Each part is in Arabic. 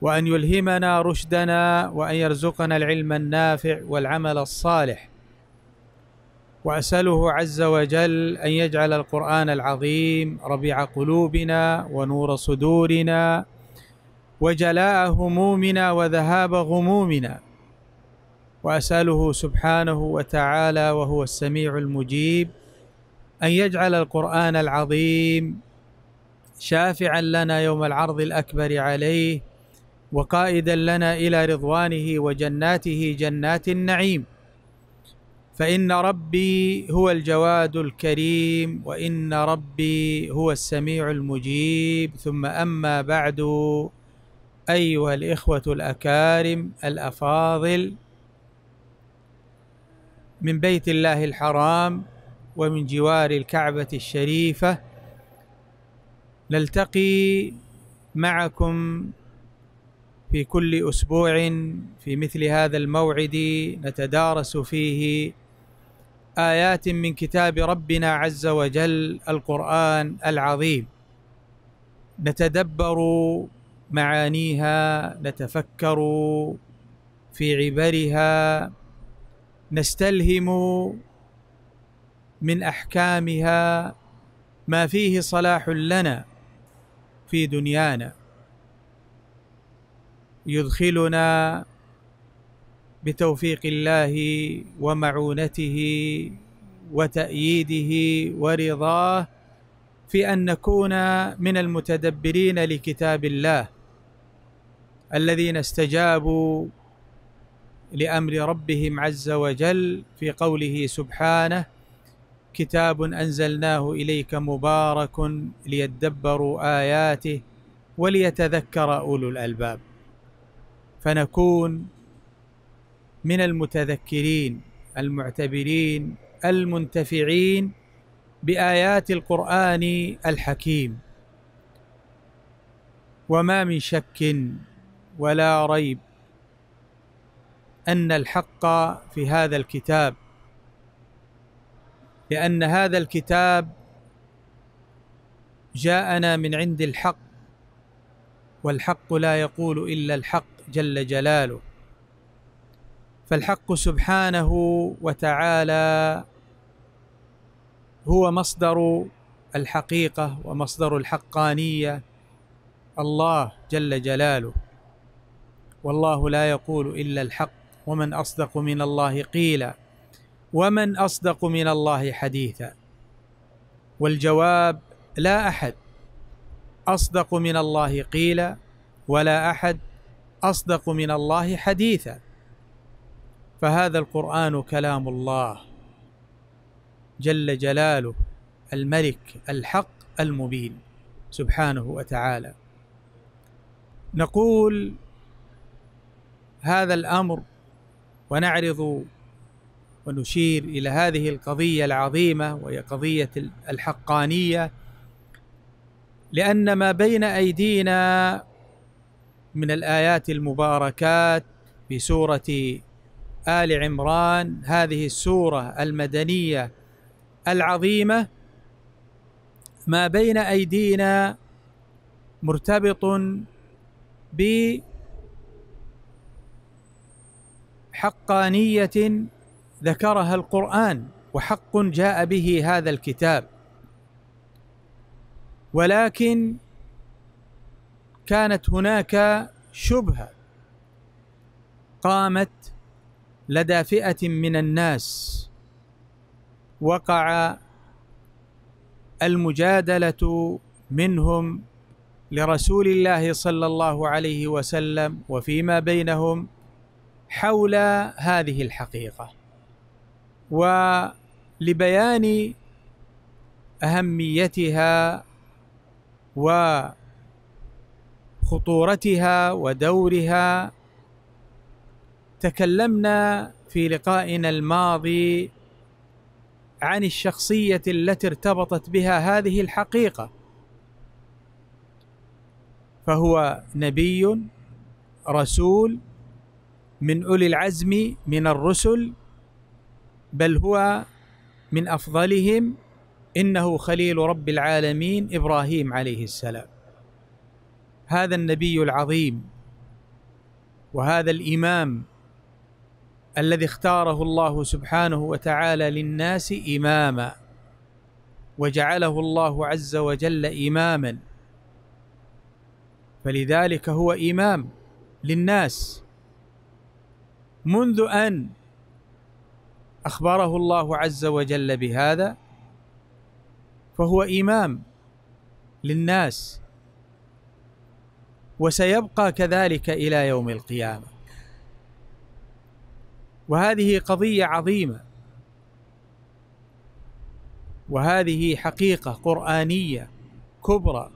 وأن يلهمنا رشدنا وأن يرزقنا العلم النافع والعمل الصالح وأسأله عز وجل أن يجعل القرآن العظيم ربيع قلوبنا ونور صدورنا وجلاء همومنا وذهاب غمومنا وأسأله سبحانه وتعالى وهو السميع المجيب أن يجعل القرآن العظيم شافعا لنا يوم العرض الأكبر عليه وقائدا لنا الى رضوانه وجناته جنات النعيم فان ربي هو الجواد الكريم وان ربي هو السميع المجيب ثم اما بعد ايها الاخوه الاكارم الافاضل من بيت الله الحرام ومن جوار الكعبه الشريفه نلتقي معكم في كل اسبوع في مثل هذا الموعد نتدارس فيه ايات من كتاب ربنا عز وجل القران العظيم نتدبر معانيها نتفكر في عبرها نستلهم من احكامها ما فيه صلاح لنا في دنيانا يدخلنا بتوفيق الله ومعونته وتأييده ورضاه في أن نكون من المتدبرين لكتاب الله الذين استجابوا لأمر ربهم عز وجل في قوله سبحانه كتاب أنزلناه إليك مبارك ليدبروا آياته وليتذكر أولو الألباب فنكون من المتذكرين المعتبرين المنتفعين بايات القران الحكيم وما من شك ولا ريب ان الحق في هذا الكتاب لان هذا الكتاب جاءنا من عند الحق والحق لا يقول الا الحق جل جلاله فالحق سبحانه وتعالى هو مصدر الحقيقه ومصدر الحقانيه الله جل جلاله والله لا يقول الا الحق ومن اصدق من الله قيلا ومن اصدق من الله حديثا والجواب لا احد اصدق من الله قيلا ولا احد اصدق من الله حديثا فهذا القران كلام الله جل جلاله الملك الحق المبين سبحانه وتعالى نقول هذا الامر ونعرض ونشير الى هذه القضيه العظيمه وهي قضيه الحقانيه لان ما بين ايدينا من الآيات المباركات في سورة آل عمران هذه السورة المدنية العظيمة ما بين أيدينا مرتبط ب حقانية ذكرها القرآن وحق جاء به هذا الكتاب ولكن كانت هناك شبهه قامت لدى فئه من الناس وقع المجادله منهم لرسول الله صلى الله عليه وسلم وفيما بينهم حول هذه الحقيقه ولبيان اهميتها و خطورتها ودورها تكلمنا في لقائنا الماضي عن الشخصيه التي ارتبطت بها هذه الحقيقه فهو نبي رسول من اولي العزم من الرسل بل هو من افضلهم انه خليل رب العالمين ابراهيم عليه السلام هذا النبي العظيم وهذا الامام الذي اختاره الله سبحانه وتعالى للناس اماما وجعله الله عز وجل اماما فلذلك هو امام للناس منذ ان اخبره الله عز وجل بهذا فهو امام للناس وسيبقى كذلك الى يوم القيامه وهذه قضيه عظيمه وهذه حقيقه قرانيه كبرى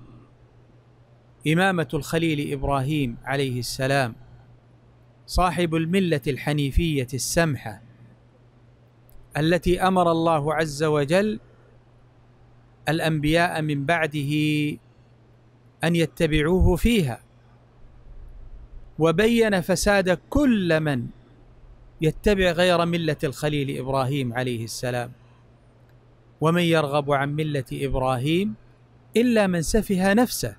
امامه الخليل ابراهيم عليه السلام صاحب المله الحنيفيه السمحه التي امر الله عز وجل الانبياء من بعده ان يتبعوه فيها وبين فساد كل من يتبع غير مله الخليل ابراهيم عليه السلام ومن يرغب عن مله ابراهيم الا من سفه نفسه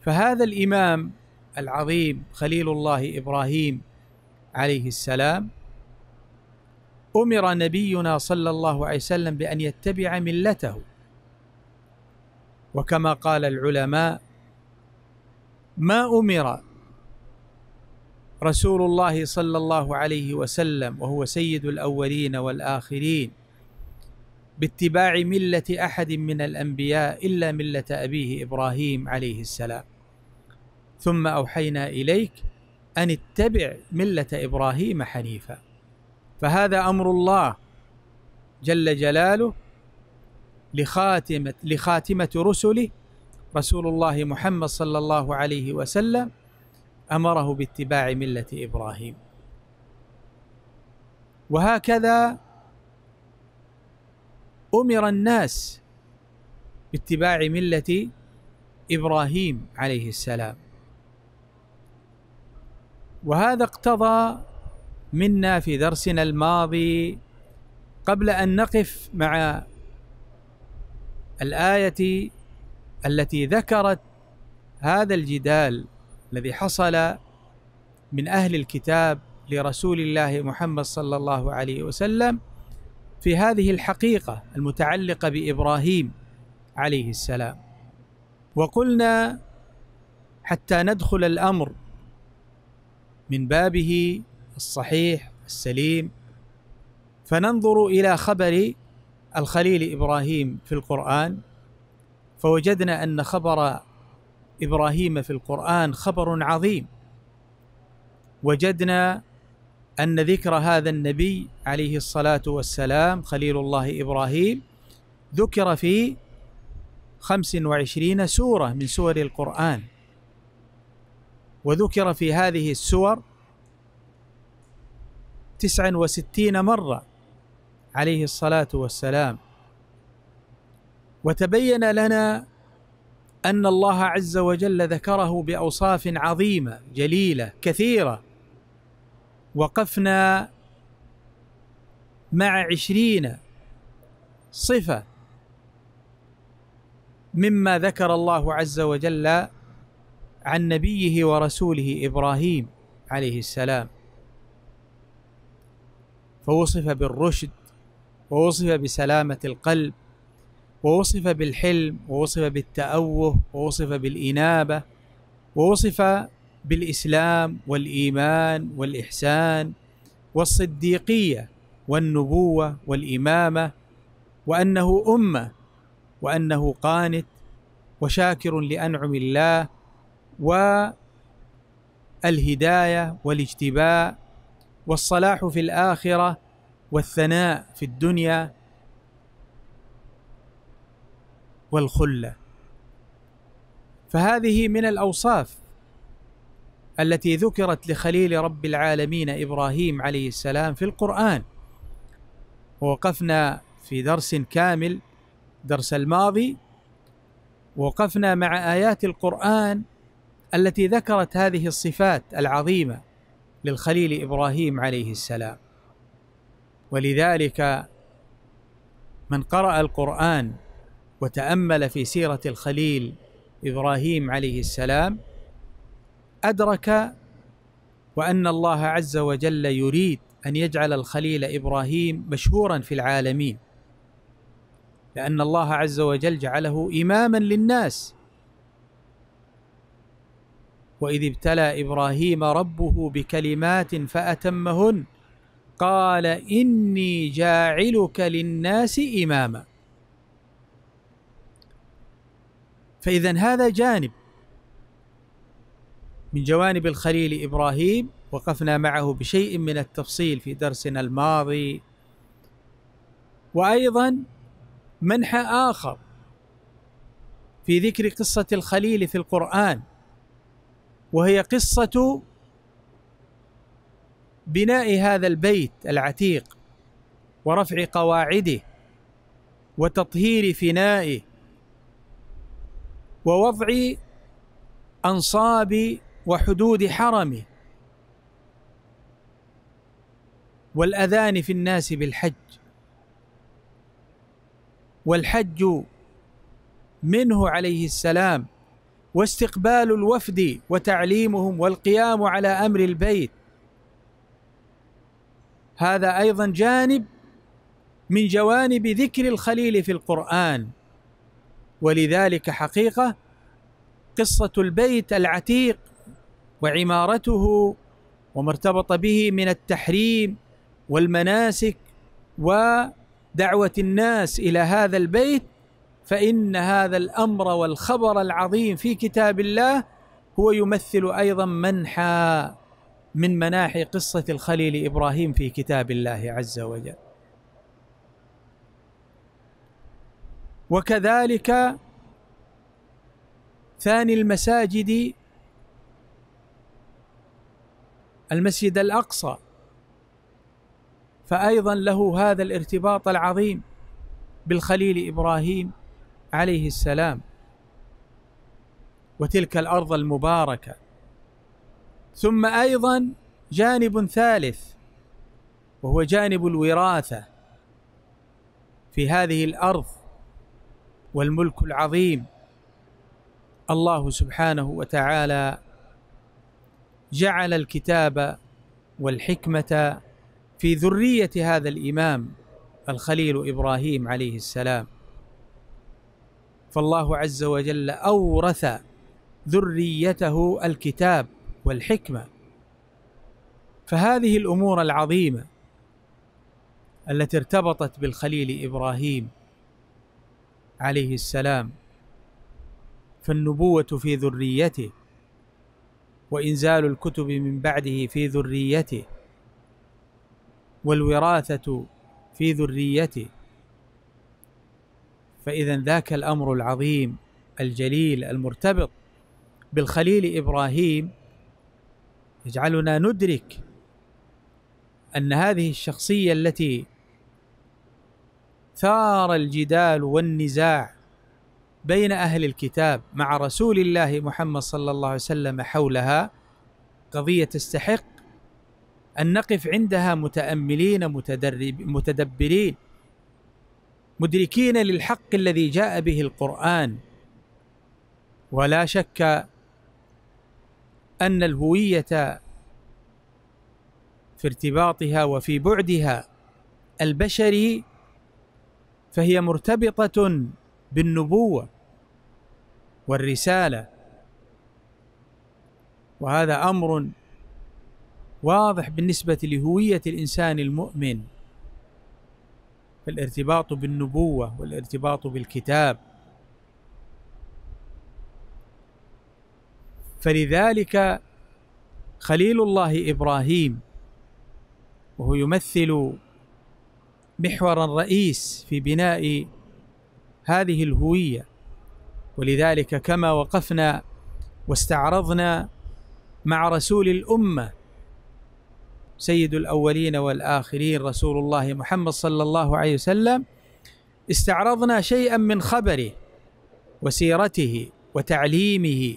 فهذا الامام العظيم خليل الله ابراهيم عليه السلام امر نبينا صلى الله عليه وسلم بان يتبع ملته وكما قال العلماء ما امر رسول الله صلى الله عليه وسلم وهو سيد الاولين والاخرين باتباع مله احد من الانبياء الا مله ابيه ابراهيم عليه السلام ثم اوحينا اليك ان اتبع مله ابراهيم حنيفا فهذا امر الله جل جلاله لخاتمة, لخاتمة رسله رسول الله محمد صلى الله عليه وسلم أمره باتباع ملة إبراهيم وهكذا أمر الناس باتباع ملة إبراهيم عليه السلام وهذا اقتضى منا في درسنا الماضي قبل أن نقف مع الايه التي ذكرت هذا الجدال الذي حصل من اهل الكتاب لرسول الله محمد صلى الله عليه وسلم في هذه الحقيقه المتعلقه بابراهيم عليه السلام وقلنا حتى ندخل الامر من بابه الصحيح السليم فننظر الى خبر الخليل ابراهيم في القران فوجدنا ان خبر ابراهيم في القران خبر عظيم وجدنا ان ذكر هذا النبي عليه الصلاه والسلام خليل الله ابراهيم ذكر في خمس وعشرين سوره من سور القران وذكر في هذه السور تسع وستين مره عليه الصلاة والسلام وتبين لنا أن الله عز وجل ذكره بأوصاف عظيمة جليلة كثيرة وقفنا مع عشرين صفة مما ذكر الله عز وجل عن نبيه ورسوله إبراهيم عليه السلام فوصف بالرشد ووصف بسلامة القلب ووصف بالحلم ووصف بالتأوه ووصف بالإنابة ووصف بالإسلام والإيمان والإحسان والصديقية والنبوة والإمامة وأنه أمة وأنه قانت وشاكر لأنعم الله والهداية والاجتباء والصلاح في الآخرة والثناء في الدنيا والخله فهذه من الاوصاف التي ذكرت لخليل رب العالمين ابراهيم عليه السلام في القران ووقفنا في درس كامل درس الماضي وقفنا مع ايات القران التي ذكرت هذه الصفات العظيمه للخليل ابراهيم عليه السلام ولذلك من قرأ القرآن وتأمل في سيرة الخليل إبراهيم عليه السلام أدرك وأن الله عز وجل يريد أن يجعل الخليل إبراهيم مشهورا في العالمين لأن الله عز وجل جعله إماما للناس وإذ ابتلى إبراهيم ربه بكلمات فأتمهن قال إني جاعلك للناس إماما فإذا هذا جانب من جوانب الخليل إبراهيم وقفنا معه بشيء من التفصيل في درسنا الماضي وأيضا منحى آخر في ذكر قصة الخليل في القرآن وهي قصة بناء هذا البيت العتيق ورفع قواعده وتطهير فنائه ووضع انصاب وحدود حرمه والاذان في الناس بالحج والحج منه عليه السلام واستقبال الوفد وتعليمهم والقيام على امر البيت هذا ايضا جانب من جوانب ذكر الخليل في القران ولذلك حقيقه قصه البيت العتيق وعمارته وما ارتبط به من التحريم والمناسك ودعوه الناس الى هذا البيت فان هذا الامر والخبر العظيم في كتاب الله هو يمثل ايضا منحى من مناحي قصة الخليل إبراهيم في كتاب الله عز وجل وكذلك ثاني المساجد المسجد الأقصى فأيضا له هذا الارتباط العظيم بالخليل إبراهيم عليه السلام وتلك الأرض المباركة ثم ايضا جانب ثالث وهو جانب الوراثه في هذه الارض والملك العظيم الله سبحانه وتعالى جعل الكتاب والحكمه في ذريه هذا الامام الخليل ابراهيم عليه السلام فالله عز وجل اورث ذريته الكتاب والحكمه فهذه الامور العظيمه التي ارتبطت بالخليل ابراهيم عليه السلام فالنبوه في ذريته وانزال الكتب من بعده في ذريته والوراثه في ذريته فاذا ذاك الامر العظيم الجليل المرتبط بالخليل ابراهيم يجعلنا ندرك ان هذه الشخصيه التي ثار الجدال والنزاع بين اهل الكتاب مع رسول الله محمد صلى الله عليه وسلم حولها قضيه تستحق ان نقف عندها متاملين متدرب متدبرين مدركين للحق الذي جاء به القران ولا شك ان الهويه في ارتباطها وفي بعدها البشري فهي مرتبطه بالنبوه والرساله وهذا امر واضح بالنسبه لهويه الانسان المؤمن فالارتباط بالنبوه والارتباط بالكتاب فلذلك خليل الله ابراهيم وهو يمثل محورا رئيس في بناء هذه الهويه ولذلك كما وقفنا واستعرضنا مع رسول الامه سيد الاولين والاخرين رسول الله محمد صلى الله عليه وسلم استعرضنا شيئا من خبره وسيرته وتعليمه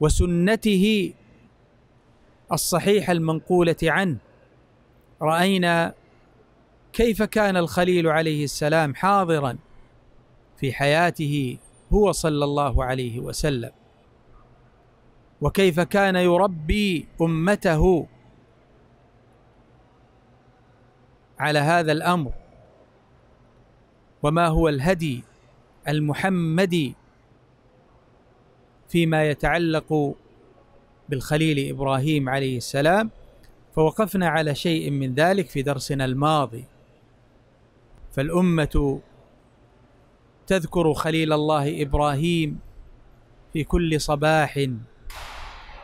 وسنته الصحيحه المنقوله عنه راينا كيف كان الخليل عليه السلام حاضرا في حياته هو صلى الله عليه وسلم وكيف كان يربي امته على هذا الامر وما هو الهدي المحمدي فيما يتعلق بالخليل ابراهيم عليه السلام فوقفنا على شيء من ذلك في درسنا الماضي فالامه تذكر خليل الله ابراهيم في كل صباح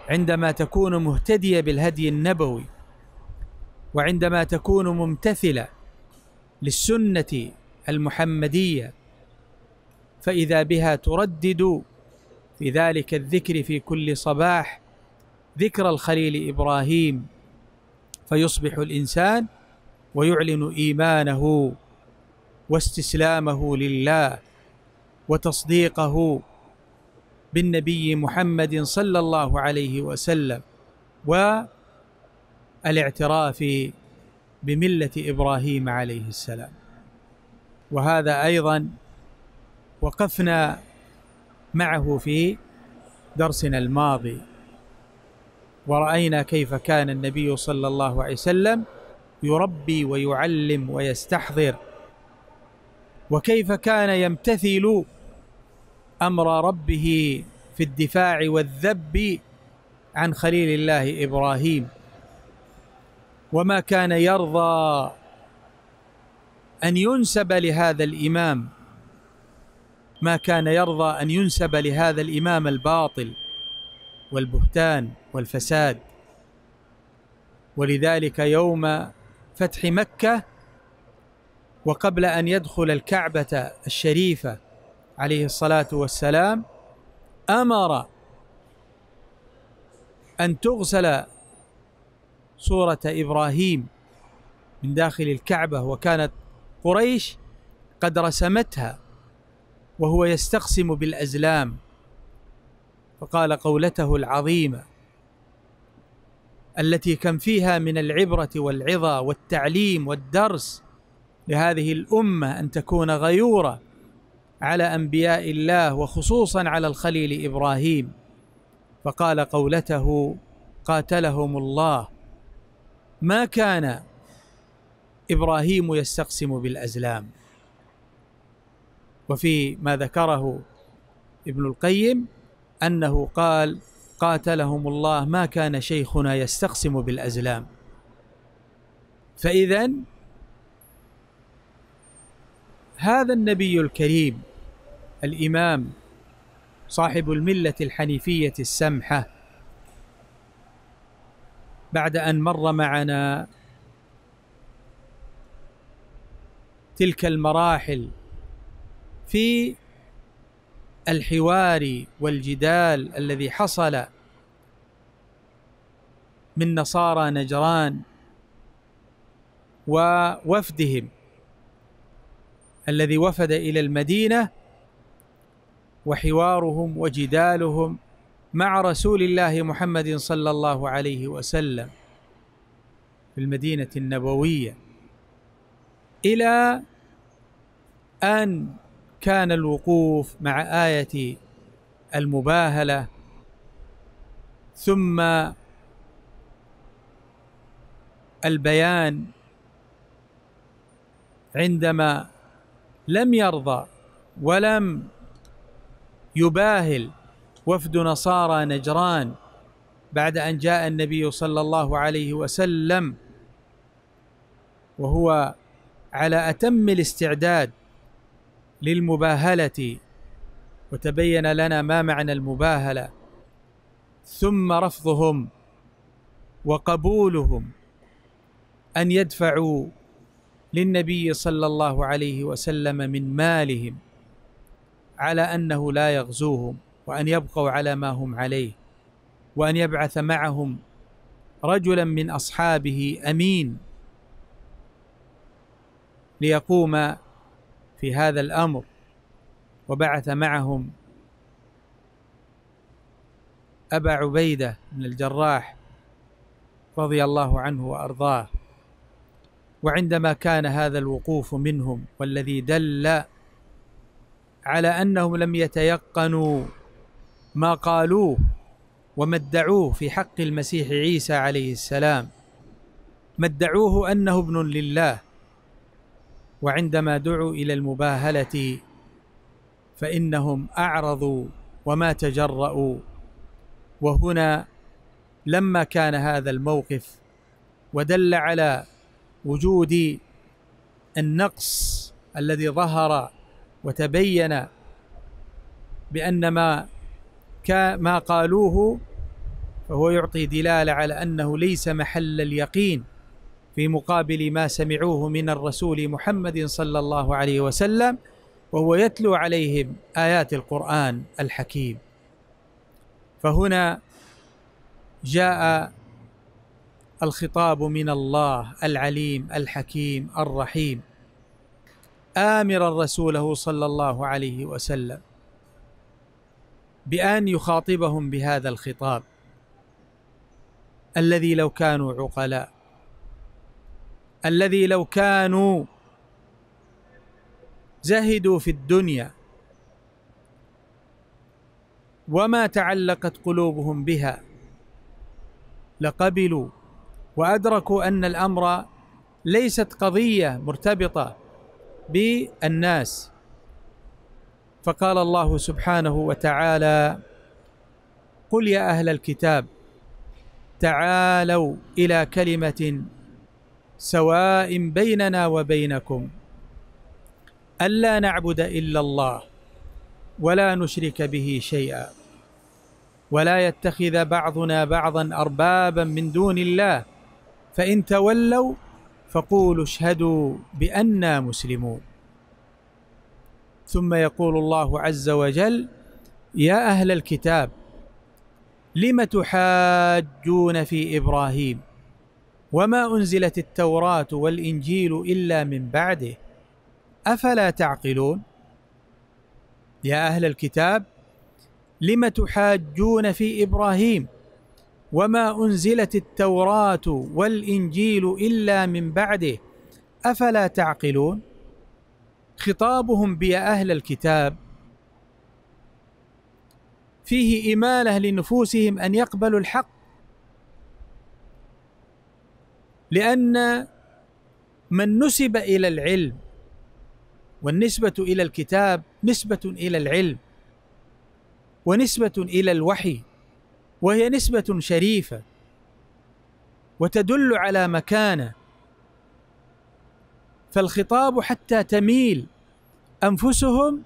عندما تكون مهتديه بالهدي النبوي وعندما تكون ممتثله للسنه المحمديه فاذا بها تردد في ذلك الذكر في كل صباح ذكر الخليل ابراهيم فيصبح الانسان ويعلن ايمانه واستسلامه لله وتصديقه بالنبي محمد صلى الله عليه وسلم والاعتراف بمله ابراهيم عليه السلام وهذا ايضا وقفنا معه في درسنا الماضي ورأينا كيف كان النبي صلى الله عليه وسلم يربي ويعلم ويستحضر وكيف كان يمتثل أمر ربه في الدفاع والذب عن خليل الله إبراهيم وما كان يرضى أن ينسب لهذا الإمام ما كان يرضى ان ينسب لهذا الامام الباطل والبهتان والفساد ولذلك يوم فتح مكه وقبل ان يدخل الكعبه الشريفه عليه الصلاه والسلام امر ان تغسل صوره ابراهيم من داخل الكعبه وكانت قريش قد رسمتها وهو يستقسم بالازلام فقال قولته العظيمه التي كان فيها من العبره والعظه والتعليم والدرس لهذه الامه ان تكون غيوره على انبياء الله وخصوصا على الخليل ابراهيم فقال قولته قاتلهم الله ما كان ابراهيم يستقسم بالازلام وفي ما ذكره ابن القيم انه قال قاتلهم الله ما كان شيخنا يستقسم بالازلام فاذا هذا النبي الكريم الامام صاحب المله الحنيفيه السمحه بعد ان مر معنا تلك المراحل في الحوار والجدال الذي حصل من نصارى نجران ووفدهم الذي وفد الى المدينه وحوارهم وجدالهم مع رسول الله محمد صلى الله عليه وسلم في المدينه النبويه الى ان كان الوقوف مع آية المباهلة ثم البيان عندما لم يرضى ولم يباهل وفد نصارى نجران بعد ان جاء النبي صلى الله عليه وسلم وهو على اتم الاستعداد للمباهله وتبين لنا ما معنى المباهله ثم رفضهم وقبولهم ان يدفعوا للنبي صلى الله عليه وسلم من مالهم على انه لا يغزوهم وان يبقوا على ما هم عليه وان يبعث معهم رجلا من اصحابه امين ليقوم في هذا الامر وبعث معهم ابا عبيده بن الجراح رضي الله عنه وارضاه وعندما كان هذا الوقوف منهم والذي دل على انهم لم يتيقنوا ما قالوه وما ادعوه في حق المسيح عيسى عليه السلام ما ادعوه انه ابن لله وعندما دعوا الى المباهله فانهم اعرضوا وما تجرؤوا وهنا لما كان هذا الموقف ودل على وجود النقص الذي ظهر وتبين بأن ما ما قالوه فهو يعطي دلالة على أنه ليس محل اليقين في مقابل ما سمعوه من الرسول محمد صلى الله عليه وسلم وهو يتلو عليهم ايات القران الحكيم فهنا جاء الخطاب من الله العليم الحكيم الرحيم امرا رسوله صلى الله عليه وسلم بان يخاطبهم بهذا الخطاب الذي لو كانوا عقلاء الذي لو كانوا زهدوا في الدنيا وما تعلقت قلوبهم بها لقبلوا وادركوا ان الامر ليست قضيه مرتبطه بالناس فقال الله سبحانه وتعالى قل يا اهل الكتاب تعالوا الى كلمه سواء بيننا وبينكم ألا نعبد إلا الله ولا نشرك به شيئا ولا يتخذ بعضنا بعضا أربابا من دون الله فإن تولوا فقولوا اشهدوا بأنا مسلمون ثم يقول الله عز وجل يا أهل الكتاب لم تحاجون في إبراهيم وما انزلت التوراه والانجيل الا من بعده افلا تعقلون يا اهل الكتاب لم تحاجون في ابراهيم وما انزلت التوراه والانجيل الا من بعده افلا تعقلون خطابهم بيا اهل الكتاب فيه اماله لنفوسهم ان يقبلوا الحق لأن من نسب إلى العلم والنسبة إلى الكتاب نسبة إلى العلم ونسبة إلى الوحي وهي نسبة شريفة وتدل على مكانة فالخطاب حتى تميل أنفسهم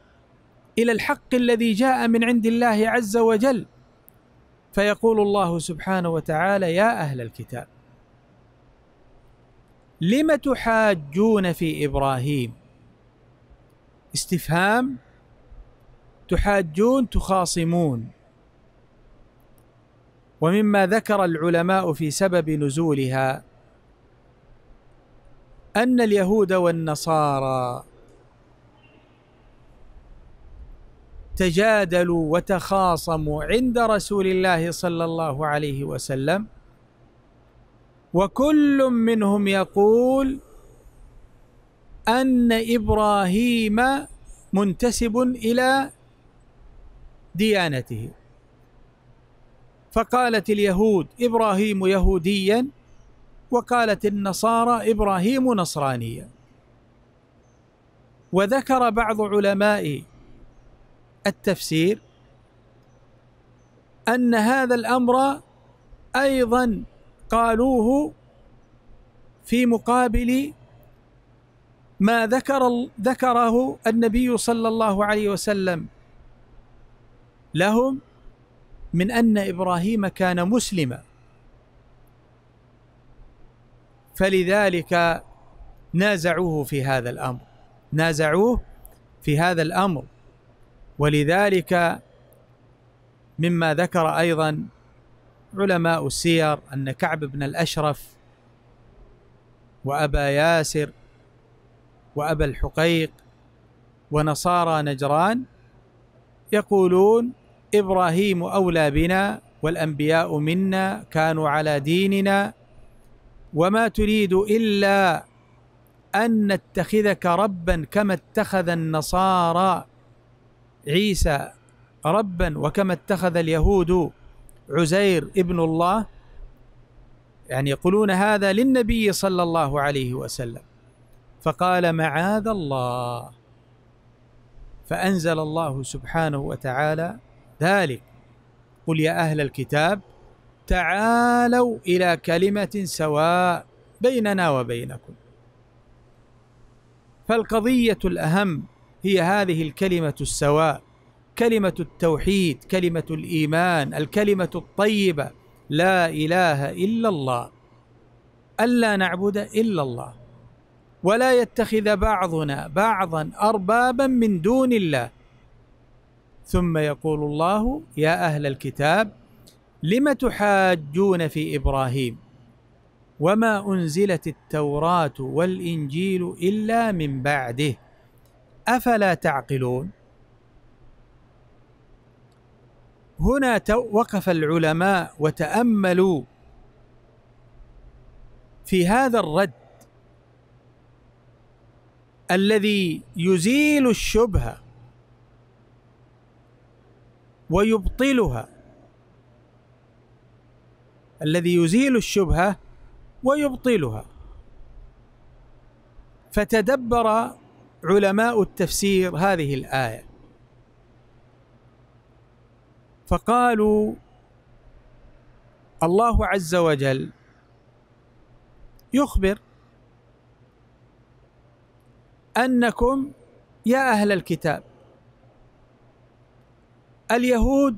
إلى الحق الذي جاء من عند الله عز وجل فيقول الله سبحانه وتعالى يا أهل الكتاب لم تحاجون في ابراهيم استفهام تحاجون تخاصمون ومما ذكر العلماء في سبب نزولها ان اليهود والنصارى تجادلوا وتخاصموا عند رسول الله صلى الله عليه وسلم وكل منهم يقول أن إبراهيم منتسب إلى ديانته فقالت اليهود إبراهيم يهوديا وقالت النصارى إبراهيم نصرانيا وذكر بعض علماء التفسير أن هذا الأمر أيضا قالوه في مقابل ما ذكر ذكره النبي صلى الله عليه وسلم لهم من ان ابراهيم كان مسلما فلذلك نازعوه في هذا الامر نازعوه في هذا الامر ولذلك مما ذكر ايضا علماء السير أن كعب بن الأشرف وأبا ياسر وأبا الحقيق ونصارى نجران يقولون إبراهيم أولى بنا والأنبياء منا كانوا على ديننا وما تريد إلا أن نتخذك ربا كما اتخذ النصارى عيسى ربا وكما اتخذ اليهود عزير ابن الله يعني يقولون هذا للنبي صلى الله عليه وسلم فقال معاذ الله فأنزل الله سبحانه وتعالى ذلك قل يا أهل الكتاب تعالوا إلى كلمة سواء بيننا وبينكم فالقضية الأهم هي هذه الكلمة السواء كلمه التوحيد كلمه الايمان الكلمه الطيبه لا اله الا الله الا نعبد الا الله ولا يتخذ بعضنا بعضا اربابا من دون الله ثم يقول الله يا اهل الكتاب لم تحاجون في ابراهيم وما انزلت التوراه والانجيل الا من بعده افلا تعقلون هنا وقف العلماء وتاملوا في هذا الرد الذي يزيل الشبهه ويبطلها الذي يزيل الشبهه ويبطلها فتدبر علماء التفسير هذه الايه فقالوا الله عز وجل يخبر انكم يا اهل الكتاب اليهود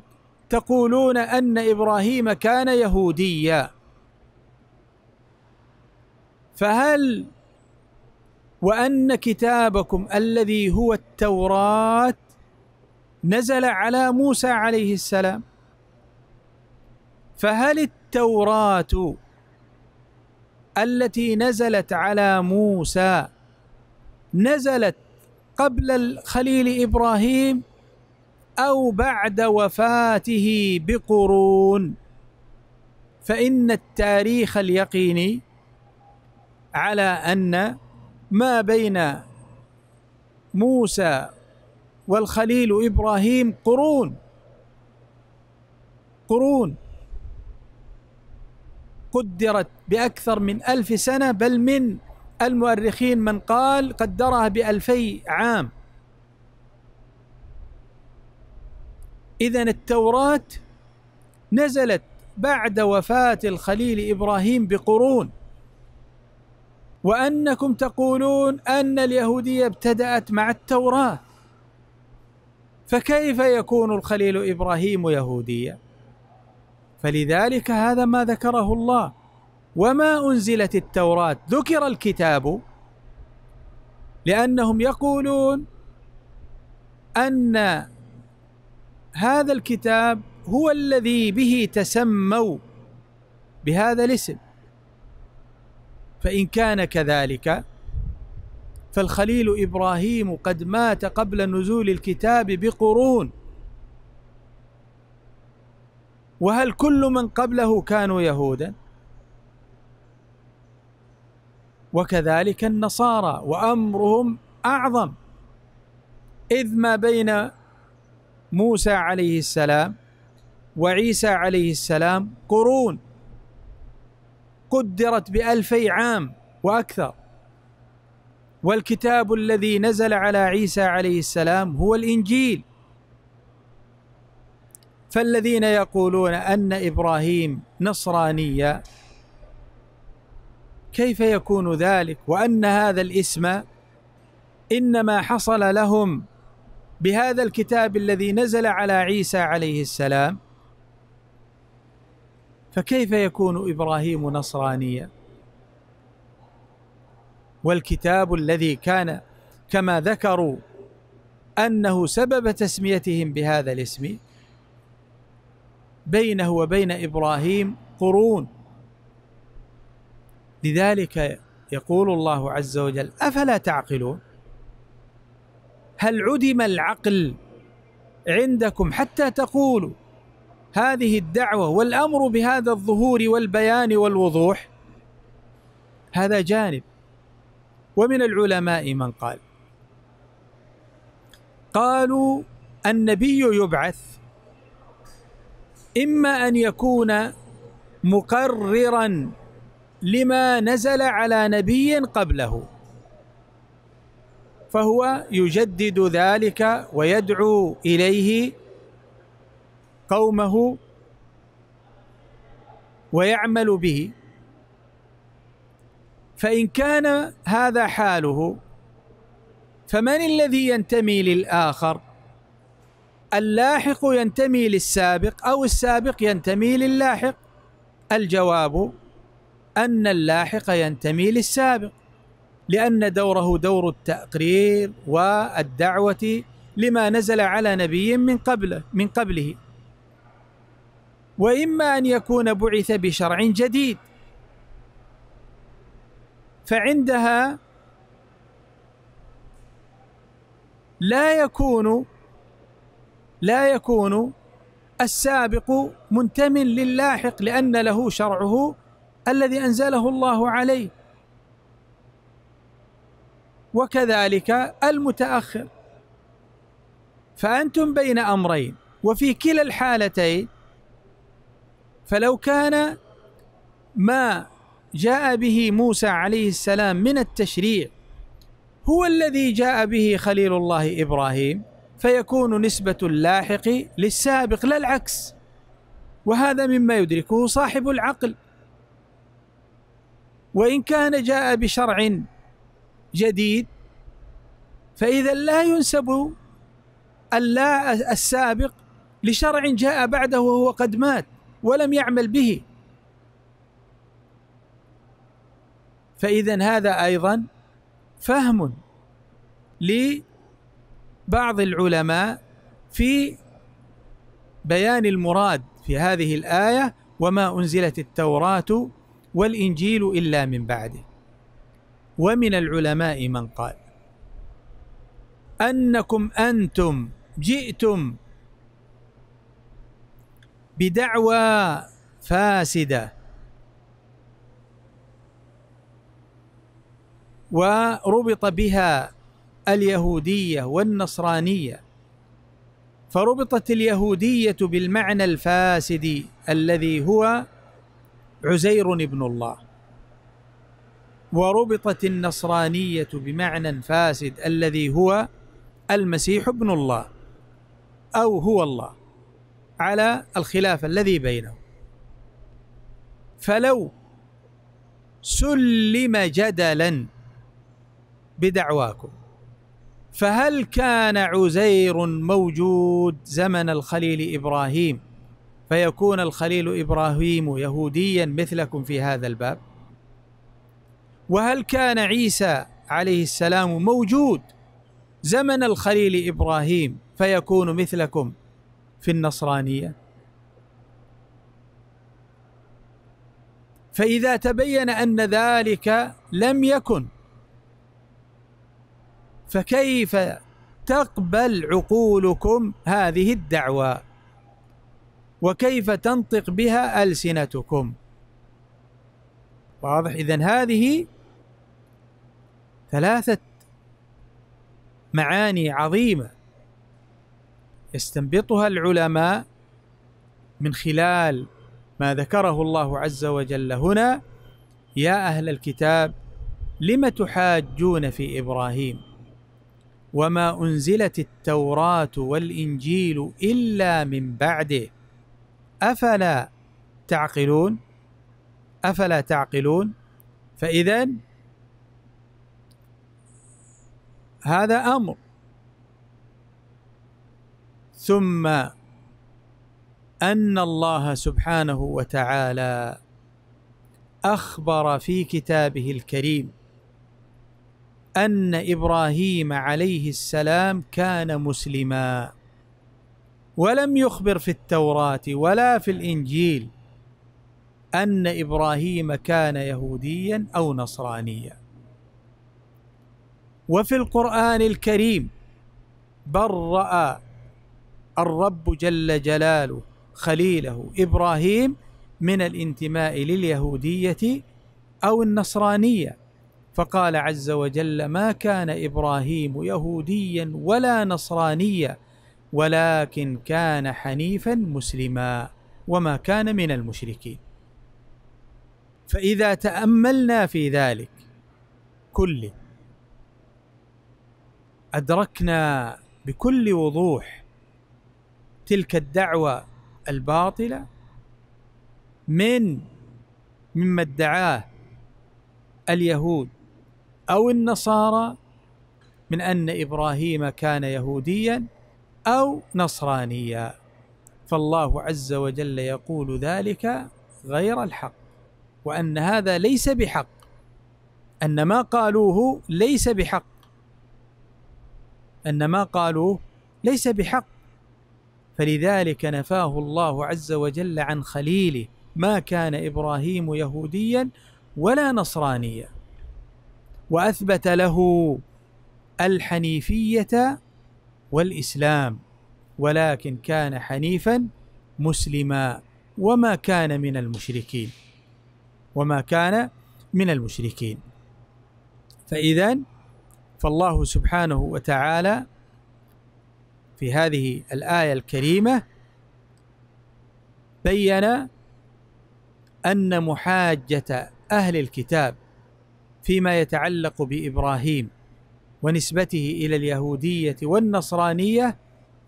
تقولون ان ابراهيم كان يهوديا فهل وان كتابكم الذي هو التوراه نزل على موسى عليه السلام فهل التوراه التي نزلت على موسى نزلت قبل الخليل ابراهيم او بعد وفاته بقرون فان التاريخ اليقيني على ان ما بين موسى والخليل ابراهيم قرون قرون قدرت باكثر من الف سنه بل من المؤرخين من قال قدرها بألفي عام إذا التوراة نزلت بعد وفاة الخليل إبراهيم بقرون وأنكم تقولون أن اليهودية ابتدأت مع التوراة فكيف يكون الخليل ابراهيم يهوديا فلذلك هذا ما ذكره الله وما انزلت التوراه ذكر الكتاب لانهم يقولون ان هذا الكتاب هو الذي به تسموا بهذا الاسم فان كان كذلك فالخليل ابراهيم قد مات قبل نزول الكتاب بقرون وهل كل من قبله كانوا يهودا وكذلك النصارى وامرهم اعظم اذ ما بين موسى عليه السلام وعيسى عليه السلام قرون قدرت بالفي عام واكثر والكتاب الذي نزل على عيسى عليه السلام هو الانجيل فالذين يقولون ان ابراهيم نصرانيه كيف يكون ذلك وان هذا الاسم انما حصل لهم بهذا الكتاب الذي نزل على عيسى عليه السلام فكيف يكون ابراهيم نصرانيا والكتاب الذي كان كما ذكروا انه سبب تسميتهم بهذا الاسم بينه وبين ابراهيم قرون لذلك يقول الله عز وجل افلا تعقلون هل عدم العقل عندكم حتى تقولوا هذه الدعوه والامر بهذا الظهور والبيان والوضوح هذا جانب ومن العلماء من قال قالوا النبي يبعث اما ان يكون مقررا لما نزل على نبي قبله فهو يجدد ذلك ويدعو اليه قومه ويعمل به فإن كان هذا حاله فمن الذي ينتمي للآخر؟ اللاحق ينتمي للسابق أو السابق ينتمي للاحق؟ الجواب أن اللاحق ينتمي للسابق لأن دوره دور التقرير والدعوة لما نزل على نبي من قبله من قبله وإما أن يكون بعث بشرع جديد فعندها لا يكون لا يكون السابق منتم للاحق لأن له شرعه الذي أنزله الله عليه وكذلك المتأخر فأنتم بين أمرين وفي كلا الحالتين فلو كان ما جاء به موسى عليه السلام من التشريع هو الذي جاء به خليل الله ابراهيم فيكون نسبه اللاحق للسابق لا العكس وهذا مما يدركه صاحب العقل وان كان جاء بشرع جديد فاذا لا ينسب اللا السابق لشرع جاء بعده وهو قد مات ولم يعمل به فاذا هذا ايضا فهم لبعض العلماء في بيان المراد في هذه الايه وما انزلت التوراه والانجيل الا من بعده ومن العلماء من قال انكم انتم جئتم بدعوى فاسده وربط بها اليهوديه والنصرانيه فربطت اليهوديه بالمعنى الفاسد الذي هو عزير ابن الله وربطت النصرانيه بمعنى فاسد الذي هو المسيح ابن الله او هو الله على الخلاف الذي بينهم فلو سلم جدلا بدعواكم فهل كان عزير موجود زمن الخليل ابراهيم فيكون الخليل ابراهيم يهوديا مثلكم في هذا الباب وهل كان عيسى عليه السلام موجود زمن الخليل ابراهيم فيكون مثلكم في النصرانيه فاذا تبين ان ذلك لم يكن فكيف تقبل عقولكم هذه الدعوة وكيف تنطق بها ألسنتكم واضح إذا هذه ثلاثة معاني عظيمة يستنبطها العلماء من خلال ما ذكره الله عز وجل هنا يا أهل الكتاب لم تحاجون في إبراهيم وما انزلت التوراه والانجيل الا من بعده افلا تعقلون افلا تعقلون فاذا هذا امر ثم ان الله سبحانه وتعالى اخبر في كتابه الكريم ان ابراهيم عليه السلام كان مسلما ولم يخبر في التوراه ولا في الانجيل ان ابراهيم كان يهوديا او نصرانيا وفي القران الكريم برأ الرب جل جلاله خليله ابراهيم من الانتماء لليهوديه او النصرانيه فقال عز وجل ما كان ابراهيم يهوديا ولا نصرانيا ولكن كان حنيفا مسلما وما كان من المشركين فاذا تاملنا في ذلك كله ادركنا بكل وضوح تلك الدعوه الباطله من مما ادعاه اليهود أو النصارى من أن إبراهيم كان يهوديا أو نصرانيا فالله عز وجل يقول ذلك غير الحق وأن هذا ليس بحق أن ما قالوه ليس بحق أن ما قالوه ليس بحق فلذلك نفاه الله عز وجل عن خليله ما كان إبراهيم يهوديا ولا نصرانيا واثبت له الحنيفيه والاسلام ولكن كان حنيفا مسلما وما كان من المشركين وما كان من المشركين فاذا فالله سبحانه وتعالى في هذه الايه الكريمه بين ان محاجه اهل الكتاب فيما يتعلق بابراهيم ونسبته الى اليهوديه والنصرانيه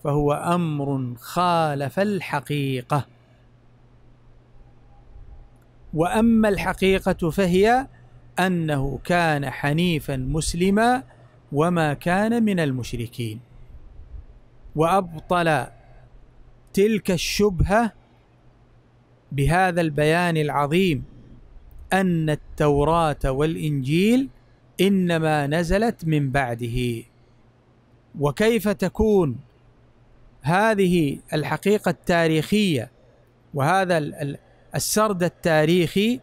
فهو امر خالف الحقيقه واما الحقيقه فهي انه كان حنيفا مسلما وما كان من المشركين وابطل تلك الشبهه بهذا البيان العظيم أن التوراة والإنجيل إنما نزلت من بعده وكيف تكون هذه الحقيقة التاريخية وهذا السرد التاريخي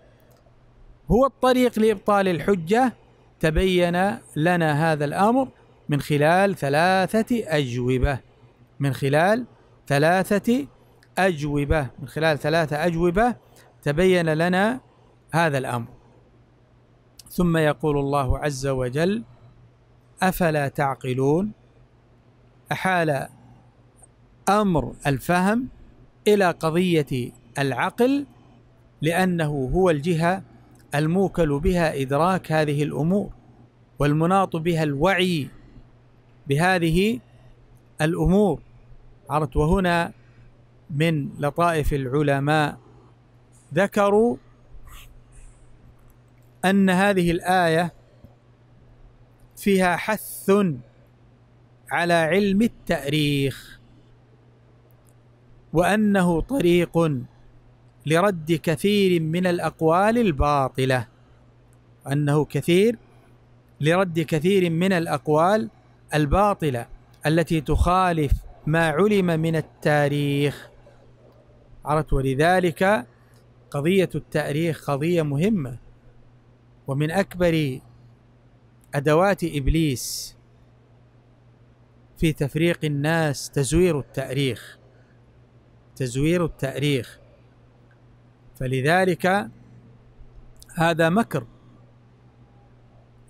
هو الطريق لإبطال الحجة تبين لنا هذا الأمر من خلال ثلاثة أجوبة من خلال ثلاثة أجوبة من خلال ثلاثة أجوبة تبين لنا هذا الامر ثم يقول الله عز وجل افلا تعقلون احال امر الفهم الى قضيه العقل لانه هو الجهه الموكل بها ادراك هذه الامور والمناط بها الوعي بهذه الامور عرفت وهنا من لطائف العلماء ذكروا ان هذه الايه فيها حث على علم التاريخ وانه طريق لرد كثير من الاقوال الباطله انه كثير لرد كثير من الاقوال الباطله التي تخالف ما علم من التاريخ عرفت ولذلك قضيه التاريخ قضيه مهمه ومن اكبر ادوات ابليس في تفريق الناس تزوير التاريخ تزوير التاريخ فلذلك هذا مكر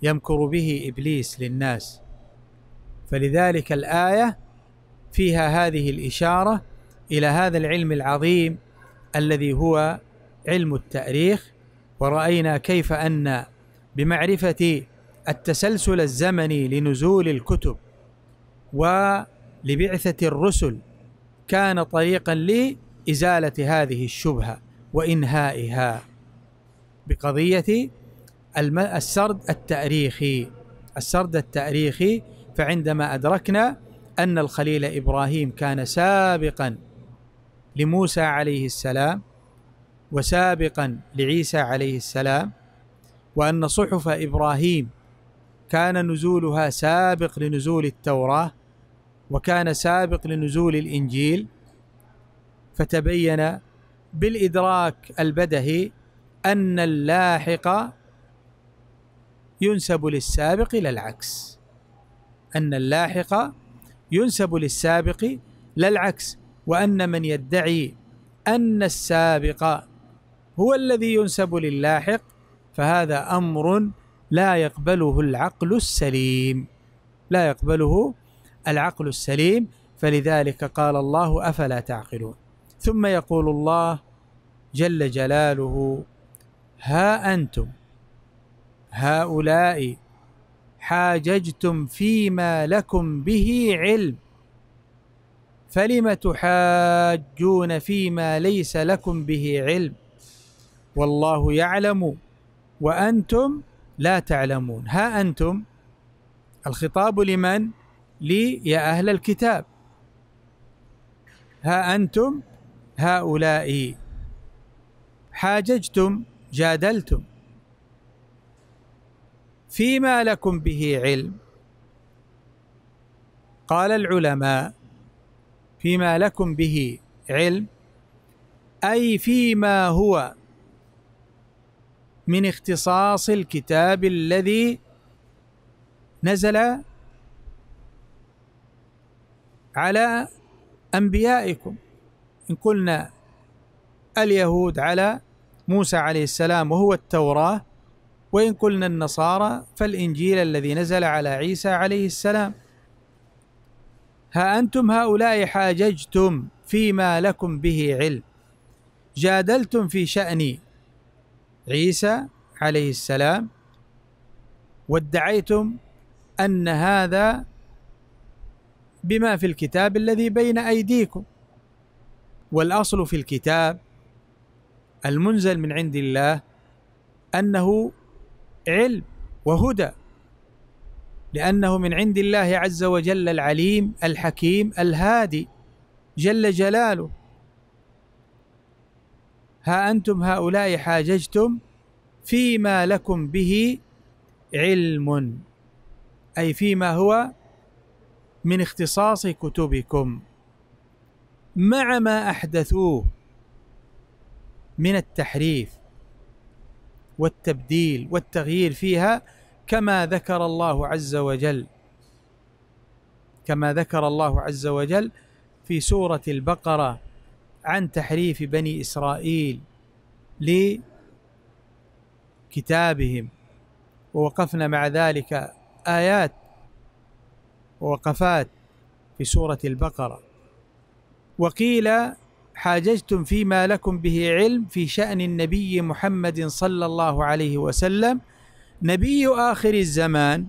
يمكر به ابليس للناس فلذلك الايه فيها هذه الاشاره الى هذا العلم العظيم الذي هو علم التاريخ وراينا كيف ان بمعرفة التسلسل الزمني لنزول الكتب ولبعثة الرسل كان طريقا لإزالة هذه الشبهة وإنهائها بقضية السرد التاريخي السرد التاريخي فعندما أدركنا أن الخليل إبراهيم كان سابقا لموسى عليه السلام وسابقا لعيسى عليه السلام وأن صحف إبراهيم كان نزولها سابق لنزول التوراة وكان سابق لنزول الإنجيل فتبين بالإدراك البدهي أن اللاحق ينسب للسابق لا العكس أن اللاحق ينسب للسابق لا العكس وأن من يدعي أن السابق هو الذي ينسب لللاحق فهذا امر لا يقبله العقل السليم لا يقبله العقل السليم فلذلك قال الله افلا تعقلون ثم يقول الله جل جلاله ها انتم هؤلاء حاججتم فيما لكم به علم فلم تحاجون فيما ليس لكم به علم والله يعلم وأنتم لا تعلمون ها أنتم الخطاب لمن؟ لي يا أهل الكتاب ها أنتم هؤلاء حاججتم جادلتم فيما لكم به علم قال العلماء فيما لكم به علم اي فيما هو من اختصاص الكتاب الذي نزل على انبيائكم ان قلنا اليهود على موسى عليه السلام وهو التوراه وان قلنا النصارى فالانجيل الذي نزل على عيسى عليه السلام ها انتم هؤلاء حاججتم فيما لكم به علم جادلتم في شاني عيسى عليه السلام وادعيتم ان هذا بما في الكتاب الذي بين ايديكم والاصل في الكتاب المنزل من عند الله انه علم وهدى لانه من عند الله عز وجل العليم الحكيم الهادي جل جلاله ها انتم هؤلاء حاججتم فيما لكم به علم اي فيما هو من اختصاص كتبكم مع ما احدثوه من التحريف والتبديل والتغيير فيها كما ذكر الله عز وجل كما ذكر الله عز وجل في سوره البقره عن تحريف بني اسرائيل لكتابهم ووقفنا مع ذلك ايات ووقفات في سوره البقره وقيل حاججتم فيما لكم به علم في شان النبي محمد صلى الله عليه وسلم نبي اخر الزمان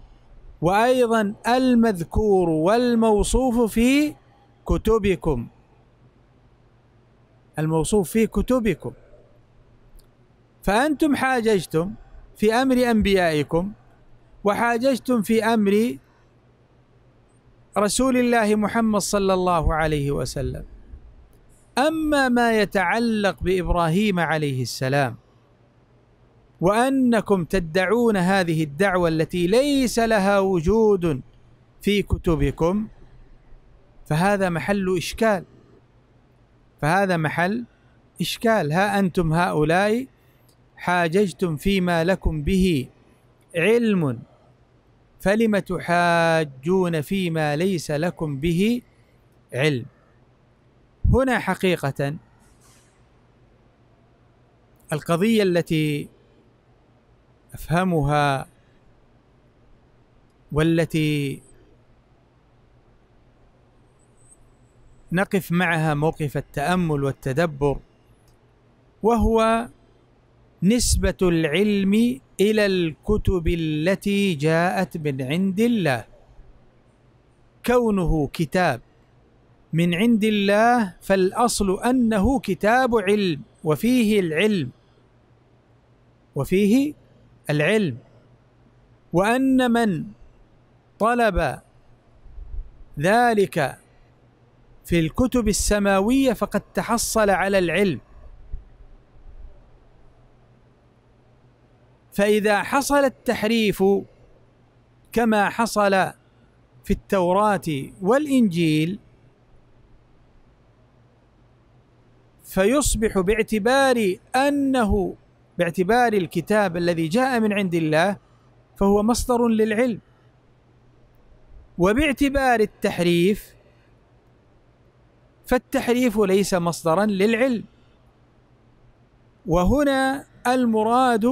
وايضا المذكور والموصوف في كتبكم الموصوف في كتبكم فأنتم حاججتم في أمر أنبيائكم وحاججتم في أمر رسول الله محمد صلى الله عليه وسلم أما ما يتعلق بإبراهيم عليه السلام وأنكم تدعون هذه الدعوة التي ليس لها وجود في كتبكم فهذا محل إشكال فهذا محل إشكال ها أنتم هؤلاء حاججتم فيما لكم به علم فلم تحاجون فيما ليس لكم به علم هنا حقيقة القضية التي أفهمها والتي نقف معها موقف التامل والتدبر وهو نسبه العلم الى الكتب التي جاءت من عند الله كونه كتاب من عند الله فالاصل انه كتاب علم وفيه العلم وفيه العلم وان من طلب ذلك في الكتب السماويه فقد تحصل على العلم فاذا حصل التحريف كما حصل في التوراه والانجيل فيصبح باعتبار انه باعتبار الكتاب الذي جاء من عند الله فهو مصدر للعلم وباعتبار التحريف فالتحريف ليس مصدرا للعلم وهنا المراد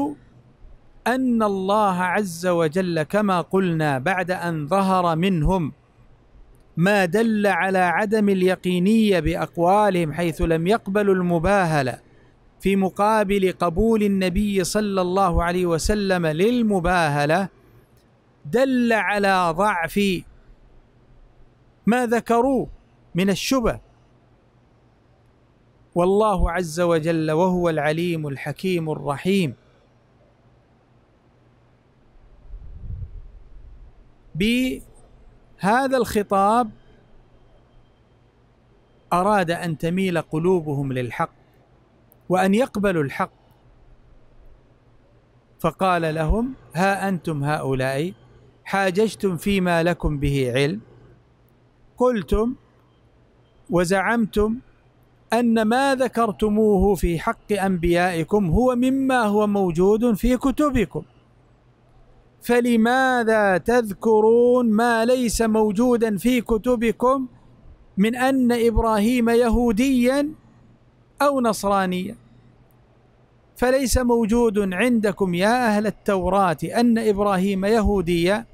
ان الله عز وجل كما قلنا بعد ان ظهر منهم ما دل على عدم اليقينيه باقوالهم حيث لم يقبلوا المباهله في مقابل قبول النبي صلى الله عليه وسلم للمباهله دل على ضعف ما ذكروه من الشبه والله عز وجل وهو العليم الحكيم الرحيم بهذا الخطاب اراد ان تميل قلوبهم للحق وان يقبلوا الحق فقال لهم ها انتم هؤلاء حاججتم فيما لكم به علم قلتم وزعمتم أن ما ذكرتموه في حق أنبيائكم هو مما هو موجود في كتبكم فلماذا تذكرون ما ليس موجودا في كتبكم من أن إبراهيم يهوديا أو نصرانيا فليس موجود عندكم يا أهل التوراة أن إبراهيم يهوديا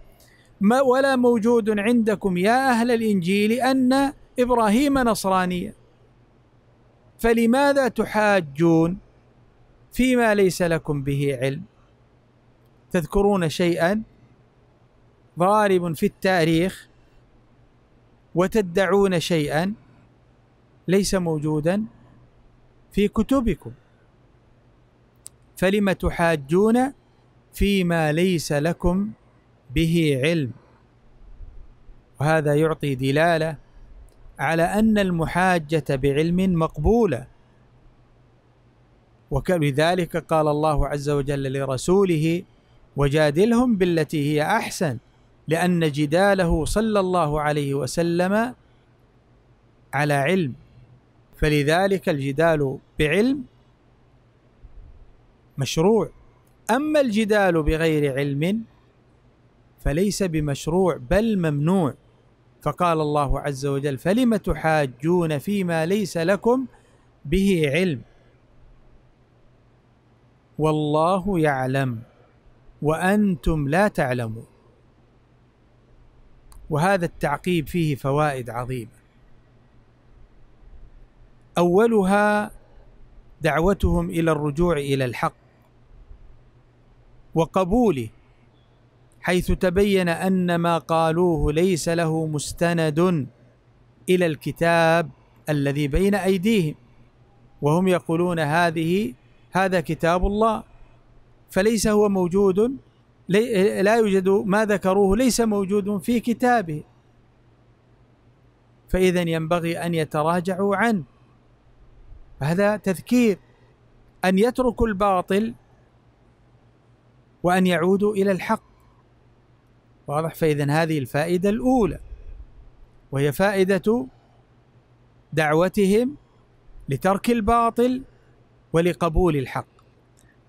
ولا موجود عندكم يا أهل الإنجيل أن إبراهيم نصرانيا فلماذا تحاجون فيما ليس لكم به علم تذكرون شيئا ضارب في التاريخ وتدعون شيئا ليس موجودا في كتبكم فلم تحاجون فيما ليس لكم به علم وهذا يعطي دلاله على أن المحاجة بعلم مقبولة وكذلك قال الله عز وجل لرسوله وجادلهم بالتي هي أحسن لأن جداله صلى الله عليه وسلم على علم فلذلك الجدال بعلم مشروع أما الجدال بغير علم فليس بمشروع بل ممنوع فقال الله عز وجل فلم تحاجون فيما ليس لكم به علم والله يعلم وانتم لا تعلمون وهذا التعقيب فيه فوائد عظيمه اولها دعوتهم الى الرجوع الى الحق وقبوله حيث تبين ان ما قالوه ليس له مستند الى الكتاب الذي بين ايديهم وهم يقولون هذه هذا كتاب الله فليس هو موجود لا يوجد ما ذكروه ليس موجود في كتابه فاذا ينبغي ان يتراجعوا عنه هذا تذكير ان يتركوا الباطل وان يعودوا الى الحق واضح فإذا هذه الفائدة الأولى وهي فائدة دعوتهم لترك الباطل ولقبول الحق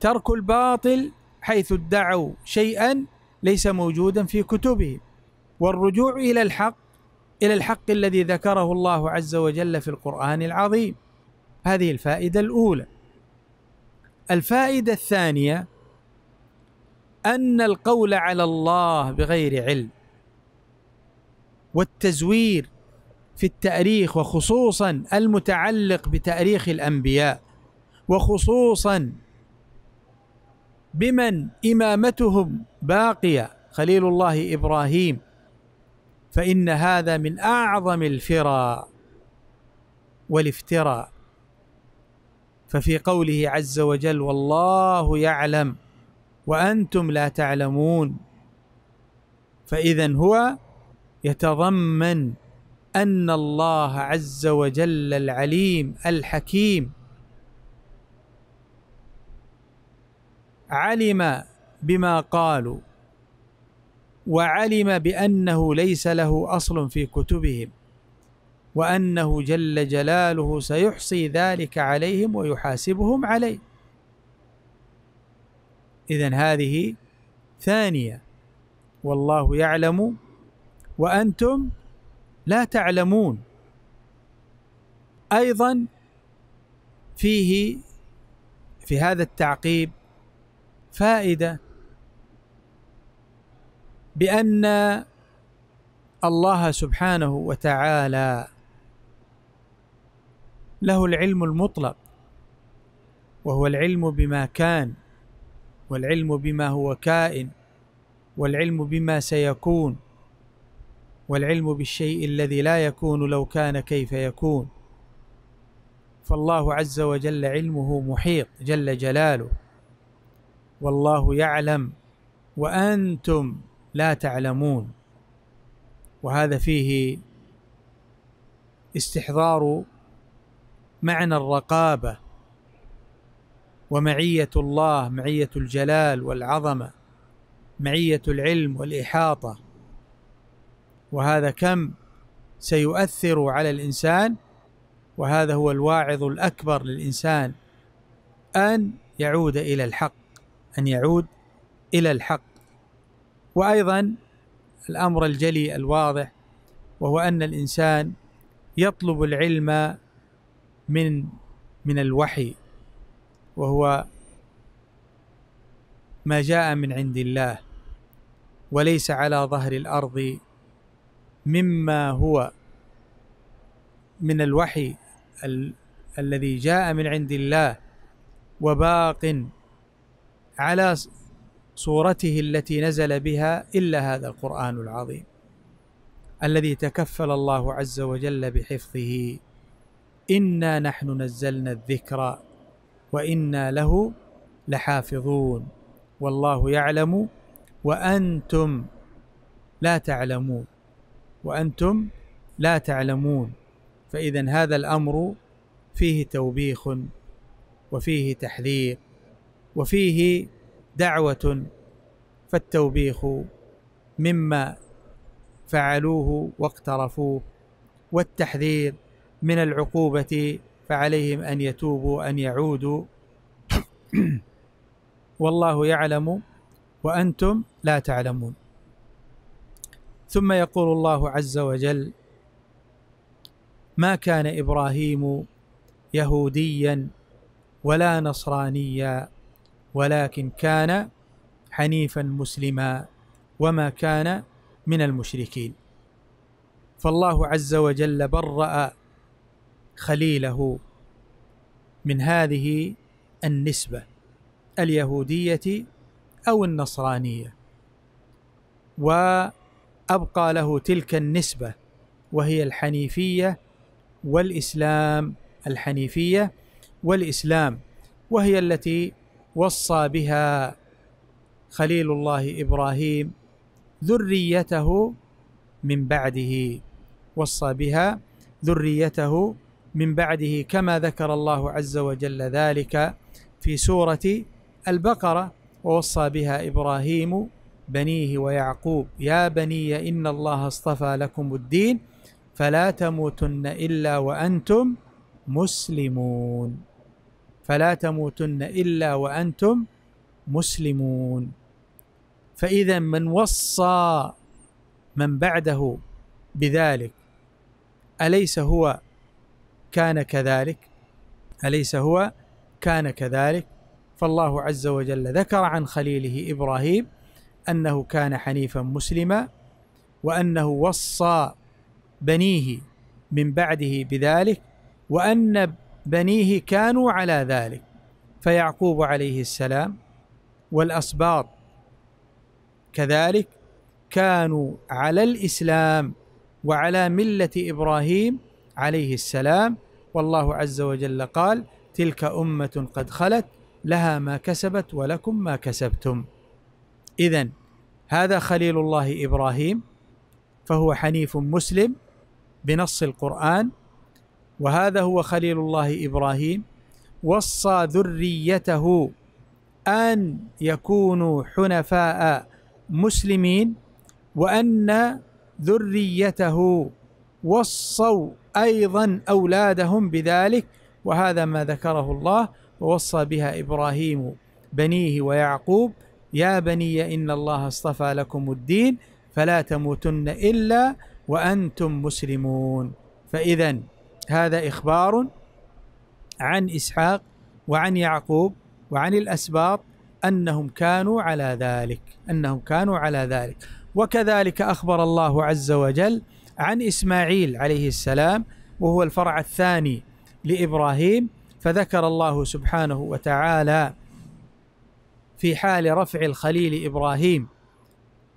ترك الباطل حيث ادعوا شيئا ليس موجودا في كتبهم والرجوع الى الحق الى الحق الذي ذكره الله عز وجل في القران العظيم هذه الفائده الاولى الفائده الثانيه ان القول على الله بغير علم والتزوير في التاريخ وخصوصا المتعلق بتاريخ الانبياء وخصوصا بمن امامتهم باقيه خليل الله ابراهيم فان هذا من اعظم الفرى والافتراء ففي قوله عز وجل والله يعلم وانتم لا تعلمون فاذا هو يتضمن ان الله عز وجل العليم الحكيم علم بما قالوا وعلم بانه ليس له اصل في كتبهم وانه جل جلاله سيحصي ذلك عليهم ويحاسبهم عليه إذا هذه ثانية والله يعلم وأنتم لا تعلمون أيضا فيه في هذا التعقيب فائدة بأن الله سبحانه وتعالى له العلم المطلق وهو العلم بما كان والعلم بما هو كائن والعلم بما سيكون والعلم بالشيء الذي لا يكون لو كان كيف يكون فالله عز وجل علمه محيط جل جلاله والله يعلم وانتم لا تعلمون وهذا فيه استحضار معنى الرقابه ومعيه الله معيه الجلال والعظمه معيه العلم والاحاطه وهذا كم سيؤثر على الانسان وهذا هو الواعظ الاكبر للانسان ان يعود الى الحق ان يعود الى الحق وايضا الامر الجلي الواضح وهو ان الانسان يطلب العلم من من الوحي وهو ما جاء من عند الله وليس على ظهر الارض مما هو من الوحي ال الذي جاء من عند الله وباق على صورته التي نزل بها الا هذا القران العظيم الذي تكفل الله عز وجل بحفظه انا نحن نزلنا الذكر وإنا له لحافظون والله يعلم وأنتم لا تعلمون وأنتم لا تعلمون فإذا هذا الأمر فيه توبيخ وفيه تحذير وفيه دعوة فالتوبيخ مما فعلوه واقترفوه والتحذير من العقوبة فعليهم ان يتوبوا ان يعودوا والله يعلم وانتم لا تعلمون ثم يقول الله عز وجل ما كان ابراهيم يهوديا ولا نصرانيا ولكن كان حنيفا مسلما وما كان من المشركين فالله عز وجل برأ خليله من هذه النسبه اليهوديه او النصرانيه وابقى له تلك النسبه وهي الحنيفيه والاسلام الحنيفيه والاسلام وهي التي وصى بها خليل الله ابراهيم ذريته من بعده وصى بها ذريته من بعده كما ذكر الله عز وجل ذلك في سوره البقره ووصى بها ابراهيم بنيه ويعقوب يا بني ان الله اصطفى لكم الدين فلا تموتن الا وانتم مسلمون فلا تموتن الا وانتم مسلمون فاذا من وصى من بعده بذلك اليس هو كان كذلك أليس هو كان كذلك فالله عز وجل ذكر عن خليله إبراهيم أنه كان حنيفا مسلما وأنه وصى بنيه من بعده بذلك وأن بنيه كانوا على ذلك فيعقوب عليه السلام والأسباط كذلك كانوا على الإسلام وعلى ملة إبراهيم عليه السلام والله عز وجل قال تلك أمة قد خلت لها ما كسبت ولكم ما كسبتم إذا هذا خليل الله إبراهيم فهو حنيف مسلم بنص القرآن وهذا هو خليل الله إبراهيم وصى ذريته أن يكونوا حنفاء مسلمين وأن ذريته وصوا ايضا اولادهم بذلك وهذا ما ذكره الله ووصى بها ابراهيم بنيه ويعقوب يا بني ان الله اصطفى لكم الدين فلا تموتن الا وانتم مسلمون فاذا هذا اخبار عن اسحاق وعن يعقوب وعن الاسباط انهم كانوا على ذلك انهم كانوا على ذلك وكذلك اخبر الله عز وجل عن اسماعيل عليه السلام وهو الفرع الثاني لابراهيم فذكر الله سبحانه وتعالى في حال رفع الخليل ابراهيم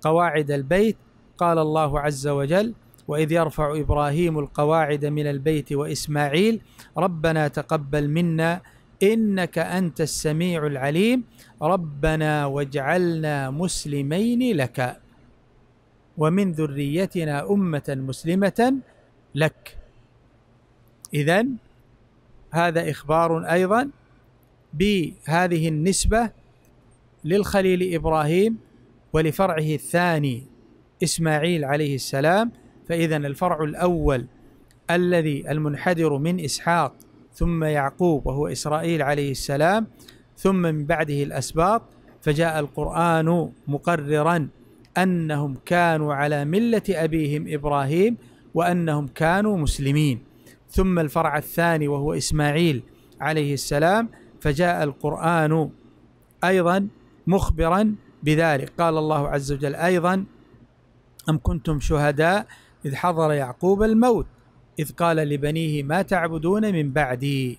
قواعد البيت قال الله عز وجل واذ يرفع ابراهيم القواعد من البيت واسماعيل ربنا تقبل منا انك انت السميع العليم ربنا واجعلنا مسلمين لك ومن ذريتنا أمة مسلمة لك إذا هذا إخبار أيضا بهذه النسبة للخليل إبراهيم ولفرعه الثاني إسماعيل عليه السلام فإذا الفرع الأول الذي المنحدر من إسحاق ثم يعقوب وهو إسرائيل عليه السلام ثم من بعده الأسباط فجاء القرآن مقررا انهم كانوا على مله ابيهم ابراهيم وانهم كانوا مسلمين ثم الفرع الثاني وهو اسماعيل عليه السلام فجاء القران ايضا مخبرا بذلك قال الله عز وجل ايضا ام كنتم شهداء اذ حضر يعقوب الموت اذ قال لبنيه ما تعبدون من بعدي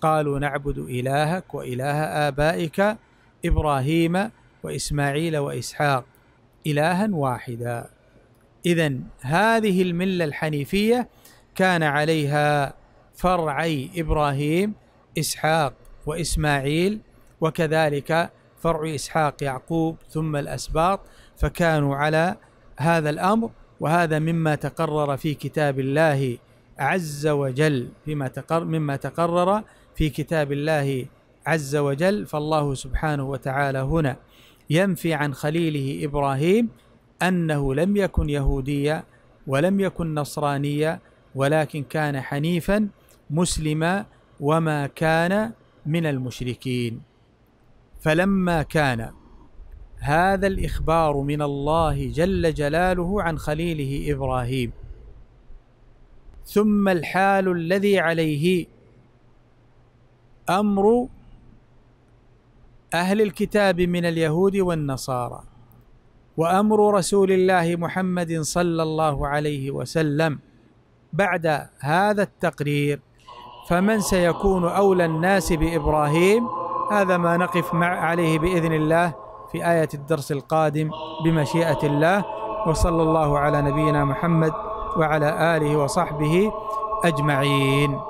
قالوا نعبد الهك واله ابائك ابراهيم واسماعيل واسحاق إلها واحدا إذا هذه الملة الحنيفية كان عليها فرعي إبراهيم إسحاق وإسماعيل وكذلك فرع إسحاق يعقوب ثم الأسباط فكانوا على هذا الأمر وهذا مما تقرر في كتاب الله عز وجل بما تقر مما تقرر في كتاب الله عز وجل فالله سبحانه وتعالى هنا ينفي عن خليله إبراهيم أنه لم يكن يهوديا ولم يكن نصرانيا ولكن كان حنيفا مسلما وما كان من المشركين فلما كان هذا الإخبار من الله جل جلاله عن خليله إبراهيم ثم الحال الذي عليه أمر أهل الكتاب من اليهود والنصارى وأمر رسول الله محمد صلى الله عليه وسلم بعد هذا التقرير فمن سيكون أولى الناس بإبراهيم هذا ما نقف مع عليه بإذن الله في آية الدرس القادم بمشيئة الله وصلى الله على نبينا محمد وعلى آله وصحبه أجمعين